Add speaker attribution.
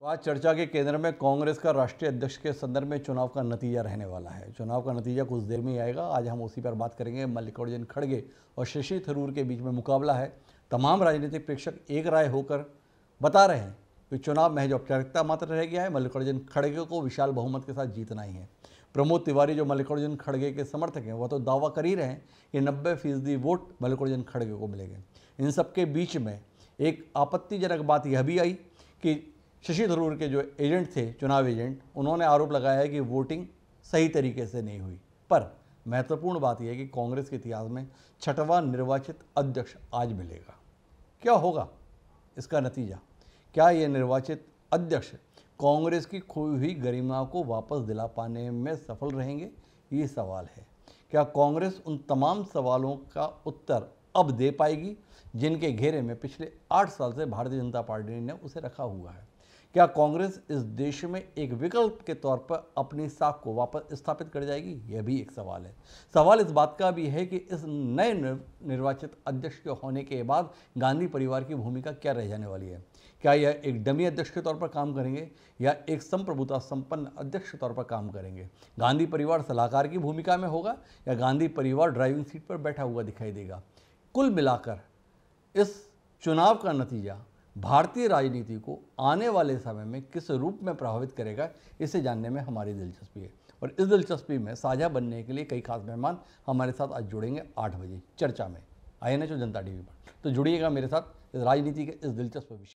Speaker 1: तो आज चर्चा के केंद्र में कांग्रेस का राष्ट्रीय अध्यक्ष के संदर्भ में चुनाव का नतीजा रहने वाला है चुनाव का नतीजा कुछ देर में ही आएगा आज हम उसी पर बात करेंगे मल्लिकार्जुन खड़गे और शशि थरूर के बीच में मुकाबला है तमाम राजनीतिक प्रेक्षक एक राय होकर बता रहे हैं कि चुनाव महज औपचारिकता मात्र रह गया है मल्लिकार्जुन खड़गे को विशाल बहुमत के साथ जीतना ही है प्रमोद तिवारी जो मल्लिकार्जुन खड़गे के समर्थक हैं वह तो दावा कर ही रहे हैं कि नब्बे फीसदी वोट मल्लिकार्जुन खड़गे को मिलेंगे इन सब के बीच में एक आपत्तिजनक बात यह भी आई कि शशि थरूर के जो एजेंट थे चुनाव एजेंट उन्होंने आरोप लगाया है कि वोटिंग सही तरीके से नहीं हुई पर महत्वपूर्ण बात यह है कि कांग्रेस के इतिहास में छठवां निर्वाचित अध्यक्ष आज मिलेगा क्या होगा इसका नतीजा क्या ये निर्वाचित अध्यक्ष कांग्रेस की खोई हुई गरिमा को वापस दिला पाने में सफल रहेंगे ये सवाल है क्या कांग्रेस उन तमाम सवालों का उत्तर अब दे पाएगी जिनके घेरे में पिछले आठ साल से भारतीय जनता पार्टी ने उसे रखा हुआ है क्या कांग्रेस इस देश में एक विकल्प के तौर पर अपनी साख को वापस स्थापित कर जाएगी यह भी एक सवाल है सवाल इस बात का भी है कि इस नए निर्वाचित अध्यक्ष के होने के बाद गांधी परिवार की भूमिका क्या रह जाने वाली है क्या यह एक डमी अध्यक्ष के तौर पर काम करेंगे या एक संप्रभुता संपन्न अध्यक्ष के तौर पर काम करेंगे गांधी परिवार सलाहकार की भूमिका में होगा या गांधी परिवार ड्राइविंग सीट पर बैठा हुआ दिखाई देगा कुल मिलाकर इस चुनाव का नतीजा भारतीय राजनीति को आने वाले समय में किस रूप में प्रभावित करेगा इसे जानने में हमारी दिलचस्पी है और इस दिलचस्पी में साझा बनने के लिए कई खास मेहमान हमारे साथ आज जुड़ेंगे आठ बजे चर्चा में आई एन जनता टीवी पर तो जुड़िएगा मेरे साथ राजनीति के इस दिलचस्प विषय